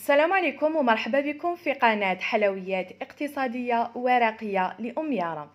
السلام عليكم ومرحبا بكم في قناة حلويات اقتصادية ورقية لأم يارا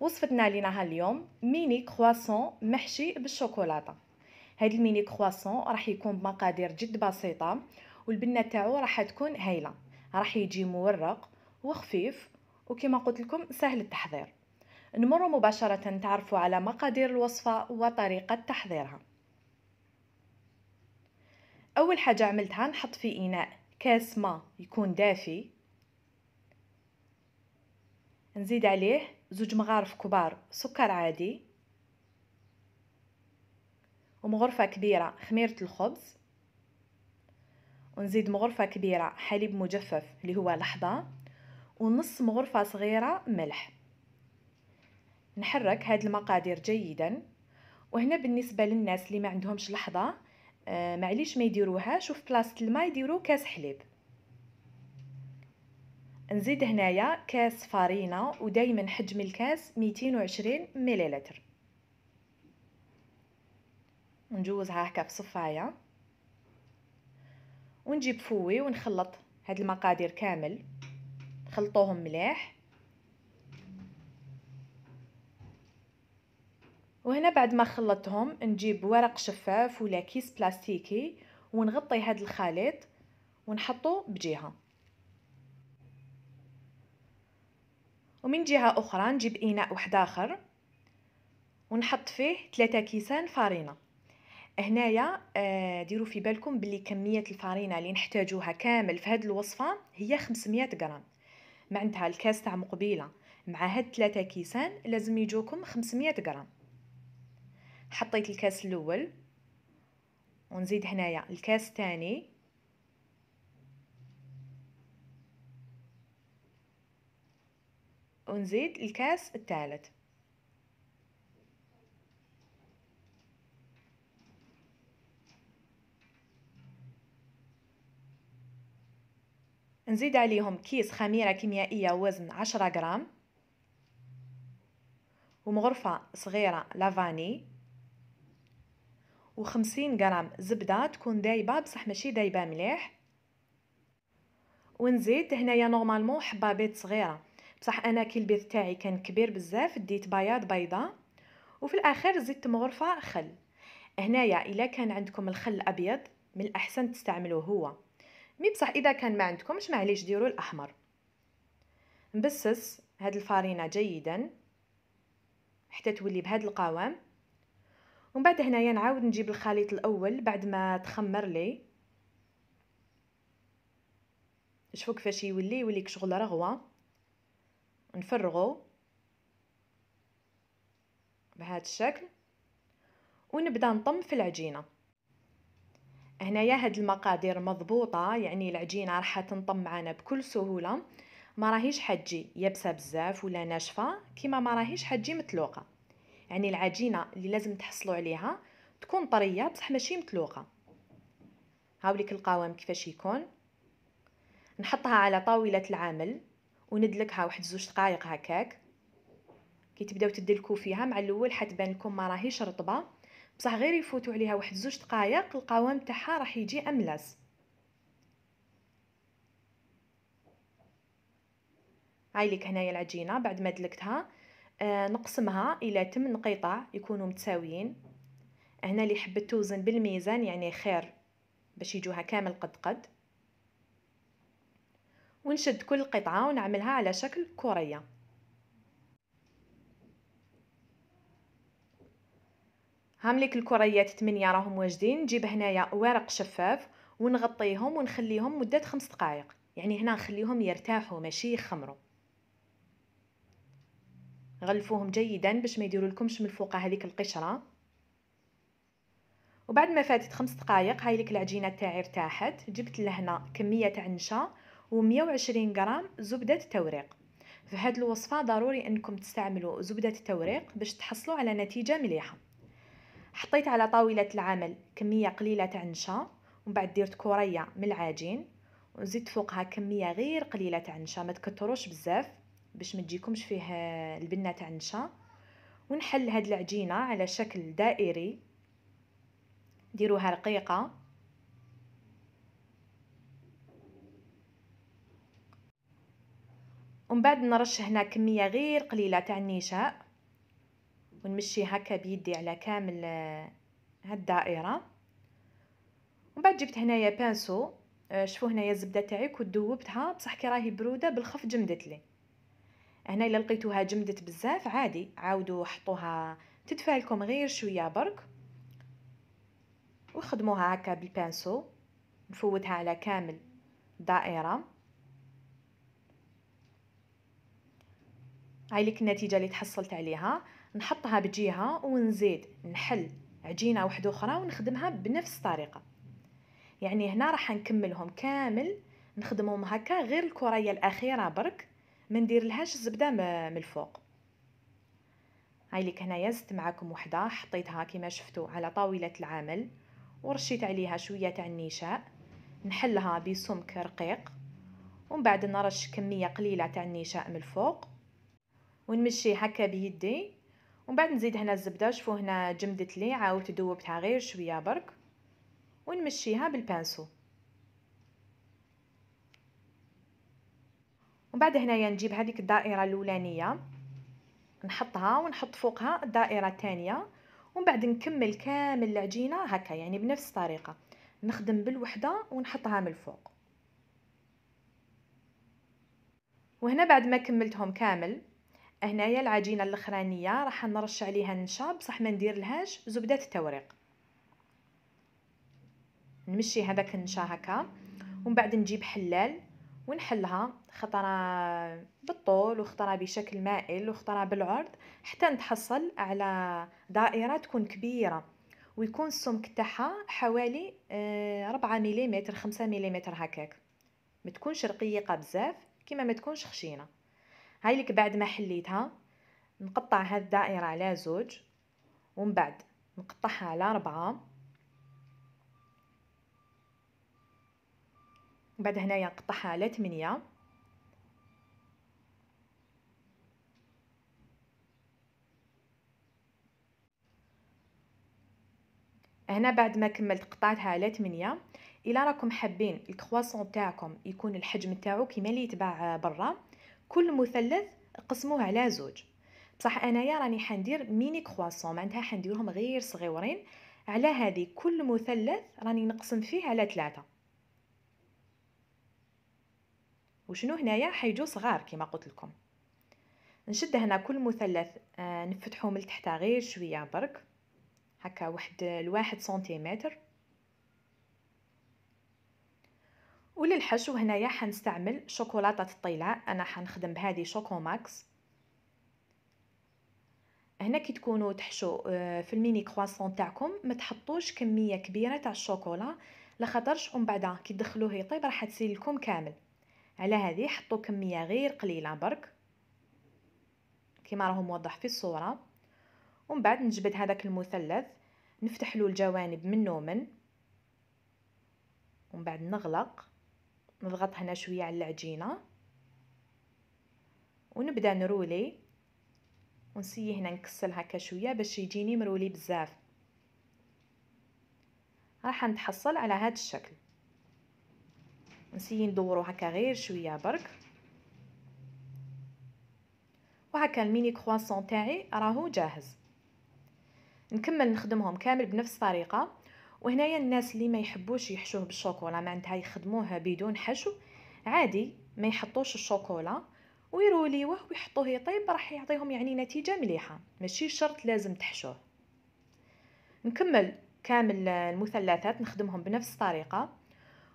وصفتنا لنا اليوم ميني كرواسون محشي بالشوكولاتة هاد الميني كرواسون راح يكون بمقادير جد بسيطة والبنة تاعو راح تكون هايلة راح يجي مورق وخفيف وكما قلت لكم سهل التحضير نمر مباشرة تعرفوا على مقادير الوصفة وطريقة تحضيرها أول حاجة عملتها نحط في إناء كاس ما يكون دافي نزيد عليه زوج مغارف كبار سكر عادي ومغرفة كبيرة خميرة الخبز ونزيد مغرفة كبيرة حليب مجفف اللي هو لحظة ونص مغرفة صغيرة ملح نحرك هاد المقادير جيدا وهنا بالنسبة للناس اللي ما عندهمش لحظة آه معليش ما يديروها وفي بلاصه الماء يديروا كاس حليب نزيد هنايا كاس فارينة ودايما حجم الكاس 220 مليلتر نجوزها هكا صفاية ونجيب فوي ونخلط هاد المقادير كامل نخلطوهم مليح وهنا بعد ما خلطتهم نجيب ورق شفاف ولا كيس بلاستيكي ونغطي هذا الخليط ونحطه بجهه ومن جهه اخرى نجيب اناء واحد اخر ونحط فيه ثلاثة كيسان فرينه هنايا آه، ديروا في بالكم بلي كميه الفرينه اللي نحتاجوها كامل في هذه الوصفه هي 500 غرام معناتها الكاس تاع مقبيله مع هاد ثلاثه كيسان لازم يجوكم 500 غرام حطيت الكاس الاول ونزيد هنايا الكاس الثاني ونزيد الكاس الثالث نزيد عليهم كيس خميرة كيميائية وزن عشرة غرام ومغرفة صغيرة لافاني وخمسين غرام زبدة تكون دايبة بصح ماشي دايبة مليح ونزيد هنايا نورمالمون حبابات صغيرة بصح انا كي البيض تاعي كان كبير بزاف ديت بياض بيضة وفي الاخر زدت مغرفة خل هنايا الا كان عندكم الخل الابيض من الاحسن تستعملوه هو مي بصح اذا كان ما عندكمش معليش ديروا الاحمر نبسس هاد الفارينه جيدا حتى تولي بهاد القوام ومن بعد هنايا نعاود نجيب الخليط الاول بعد ما تخمر لي شوفوا كيفاش يولي يولي كشغل رغوه نفرغو بهذا الشكل ونبدا نطم في العجينه هنايا هاد المقادير مضبوطه يعني العجينه راح تنطم معنا بكل سهوله ما راهيش حتجي يابسه بزاف ولا ناشفه كيما ما راهيش حتجي متلوقه يعني العجينه اللي لازم تحصلوا عليها تكون طريه بصح ماشي متلوقه هاوليك القوام كيفاش يكون نحطها على طاوله العمل وندلكها واحد زوج دقائق هكاك كي تبداو تدلكو فيها مع الاول حتبان لكم ما راهيش رطبه بصح غير يفوتوا عليها واحد زوج دقائق القوام تاعها راح يجي املس هاي لك هنايا العجينه بعد ما دلكتها آه، نقسمها الى 8 قطع يكونوا متساويين هنا اللي حبت توزن بالميزان يعني خير باش يجوها كامل قد قد ونشد كل قطعة ونعملها على شكل كرية هاملك الكريات 8 راهم واجدين نجيب هنايا ورق شفاف ونغطيهم ونخليهم مدة خمس دقائق يعني هنا نخليهم يرتاحوا ماشي يخمروا غلفوهم جيدا باش ما يديروا لكمش من فوق هذيك القشره وبعد ما فاتت خمس دقائق هاي لك العجينه تاعي ارتاحت جبت لهنا كميه تاع نشا و120 غرام زبده توريق في هاد الوصفه ضروري انكم تستعملوا زبده التوريق باش تحصلوا على نتيجه مليحه حطيت على طاوله العمل كميه قليله تاع نشا ديرت كوريه من العجين وزدت فوقها كميه غير قليله تاع نشا ما تكتروش بزاف باش ما تجيكمش فيه البنه تاع النشا ونحل هاد العجينه على شكل دائري ديروها رقيقه ومن بعد نرش هنا كميه غير قليله تاع النشاء ونمشي هكا بيدي على كامل آه، هاد الدائره ومن بعد جبت هنايا بانسو آه، شوفوا هنايا الزبده تاعي كنت ذوبتها بصح كي راهي بروده بالخف جمدت لي هنا الا لقيتوها جمدت بزاف عادي عاودوا حطوها تدفع لكم غير شويه برك وخدموها هكا بالبانسو نفوتها على كامل دائره هاي لك النتيجه اللي تحصلت عليها نحطها بجهه ونزيد نحل عجينه واحده اخرى ونخدمها بنفس الطريقه يعني هنا راح نكملهم كامل نخدمهم هكا غير الكريه الاخيره برك ما ندير لهاش الزبده من الفوق هاي اللي هنايا زدت معاكم وحده حطيتها كما شفتوا على طاوله العمل ورشيت عليها شويه تاع النشاء نحلها بسمك رقيق ومن بعد نرش كميه قليله تاع النشاء من الفوق ونمشي هكا بيدي ومن بعد نزيد هنا الزبده شوفوا هنا جمدت لي عاودت دوبتها غير شويه برك ونمشيها بالبانسو ومن بعد هنايا نجيب هذيك الدائره الاولانيه نحطها ونحط فوقها الدائره الثانيه ومن بعد نكمل كامل العجينه هكا يعني بنفس الطريقه نخدم بالوحده ونحطها من الفوق وهنا بعد ما كملتهم كامل هنايا العجينه الاخرانيه راح نرش عليها النشا بصح ما ندير لهاش زبده التوريق نمشي هذاك النشا هكا ومن بعد نجيب حلال ونحلها خطرة بالطول وخطرة بشكل مائل وخطرة بالعرض حتى نتحصل على دائرة تكون كبيرة ويكون السمك تاعها حوالي آه، ربعة مليمتر خمسة مليمتر هكاك ما تكونش رقيقة بزاف كما ما تكونش خشينة هاي لك بعد ما حليتها نقطع هاد الدائرة على زوج ومن بعد نقطعها على ربعة بعد هنايا نقطعها على ثمانية هنا بعد ما كملت قطعتها على 8 الا راكم حابين الكرواسون تاعكم يكون الحجم تاعو كيما اللي يتباع برا كل مثلث قسموه على زوج بصح انايا راني حندير ميني كرواسون معناتها حنديرهم غير صغيورين على هذه كل مثلث راني نقسم فيه على ثلاثة وشنو هنايا حيجو صغار كما قلت لكم نشد هنا كل مثلث آه، نفتحه من تحت غير شويه برك هكا واحد الواحد سنتيمتر وللحشو هنايا حنستعمل شوكولاته الطيله انا حنخدم بهذه شوكو ماكس هنا كي تكونوا تحشو آه، في الميني كرواسون تاعكم ما تحطوش كميه كبيره تاع الشوكولا لخاطرش ومن بعد كي تدخلوه يطيب راح تسيل لكم كامل على هذه حطوا كميه غير قليله برك كما راهو موضح في الصوره ومن بعد نجبد هذاك المثلث نفتح له الجوانب من ومن ومن بعد نغلق نضغط هنا شويه على العجينه ونبدا نرولي ونسي هنا نكسل هكا شويه باش يجيني مرولي بزاف راح نتحصل على هذا الشكل نسيي ندورو هكا غير شويه برك وهكا الميني كرواسون تاعي راهو جاهز نكمل نخدمهم كامل بنفس الطريقه وهنايا الناس اللي ما يحبوش يحشوه بالشوكولا معناتها يخدموه بدون حشو عادي ما يحطوش الشوكولا ويروليوه ويحطوه يطيب راح يعطيهم يعني نتيجه مليحه ماشي شرط لازم تحشوه نكمل كامل المثلثات نخدمهم بنفس الطريقه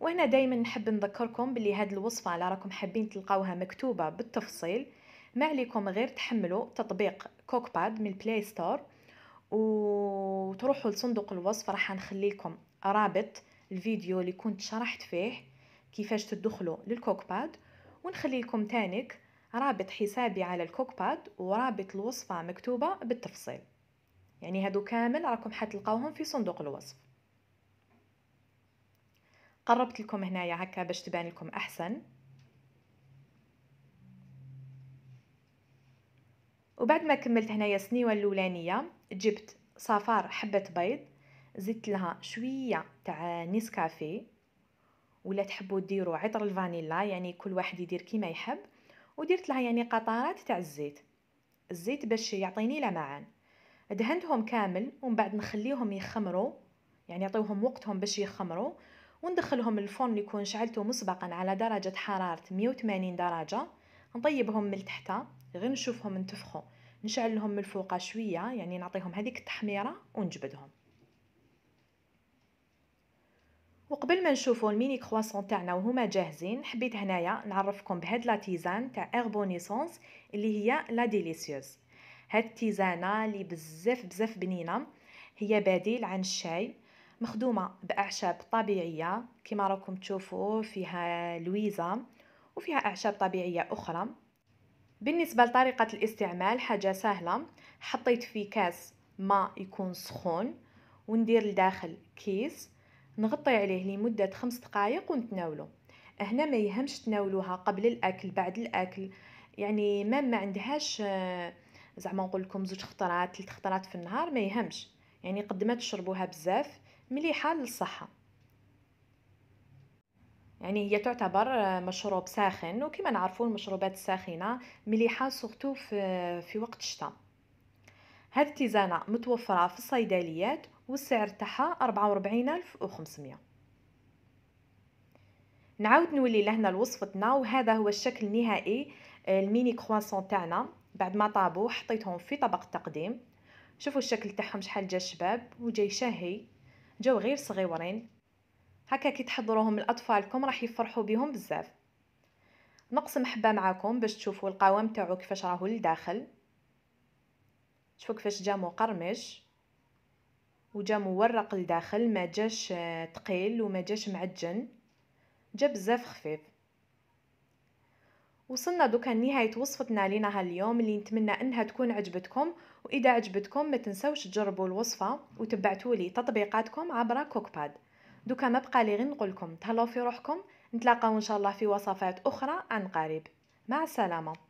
وهنا دايما نحب نذكركم باللي هاد الوصفة على راكم حابين تلقاوها مكتوبة بالتفصيل ما عليكم غير تحملوا تطبيق كوكباد من البلاي ستور وتروحوا لصندوق الوصف راح نخلي لكم رابط الفيديو اللي كنت شرحت فيه كيفاش تدخلوا للكوكباد ونخلي لكم تانيك رابط حسابي على الكوكباد ورابط الوصفة مكتوبة بالتفصيل يعني هادو كامل راكم حتلقاوهم في صندوق الوصف قربت لكم هنايا هكا باش تبان لكم احسن وبعد ما كملت هنايا السنيوه الاولانيه جبت صفار حبه بيض زدت لها شويه تاع نسكافيه ولا تحبوا ديروا عطر الفانيلا يعني كل واحد يدير كيما يحب وديرت لها يعني قطرات تاع الزيت الزيت باش يعطيني لمعان دهنتهم كامل ومن بعد نخليهم يخمروا يعني يعطيوهم وقتهم باش يخمروا وندخلهم الفرن يكون شعلته مسبقا على درجة حرارة 180 درجة نطيبهم من تحت غير نشوفهم انتفخوا نشعل لهم من الفوق شوية يعني نعطيهم هذيك التحميرة ونجبدهم وقبل ما نشوفوا الميني كرواسون تاعنا وهما جاهزين حبيت هنايا نعرفكم بهاد لا تيزان تاع اربونيسونس اللي هي لا ديليسيوز هاد التيزانه اللي بزاف بزاف بنينه هي بديل عن الشاي مخدومة بأعشاب طبيعية كما راكم تشوفوا فيها لويزا وفيها أعشاب طبيعية أخرى بالنسبة لطريقة الاستعمال حاجة سهلة حطيت في كاس ما يكون سخون وندير لداخل كيس نغطي عليه لمدة خمس دقائق ونتناوله هنا ما يهمش تناولوها قبل الاكل بعد الاكل يعني ما ما عندهاش آه، زعما نقول لكم زوج خطرات ثلاث خطرات في النهار ما يهمش يعني قد ما تشربوها بزاف مليحة للصحة يعني هي تعتبر مشروب ساخن وكما نعرفوا المشروبات الساخنة مليحة سورتو في, في وقت الشتاء هذه التيزانة متوفرة في الصيدليات والسعر تاعها 44500 نعاود نولي لهنا لوصفتنا وهذا هو الشكل النهائي آه، الميني كرواسون تاعنا بعد ما طابو حطيتهم في طبق التقديم شوفوا الشكل تاعهم شحال جا شباب وجاي شهي جاو غير صغيورين هكا كي تحضروهم لاطفالكم راح يفرحوا بهم بزاف نقص محبه معاكم باش تشوفوا القوام تاعو كيفاش راهو لداخل شوفوا كيفاش جا مقرمش وجا مورق لداخل ما جاش آه، تقيل وما جاش معجن جا بزاف خفيف وصلنا دوكا لنهاية وصفتنا لينا هاليوم اللي نتمنى انها تكون عجبتكم واذا عجبتكم ما تنسوش تجربوا الوصفة وتبعتوا لي تطبيقاتكم عبر كوكباد دوكا ما بقى لي غير نقولكم تهلاو في روحكم نتلاقاو ان شاء الله في وصفات اخرى عن قريب مع السلامه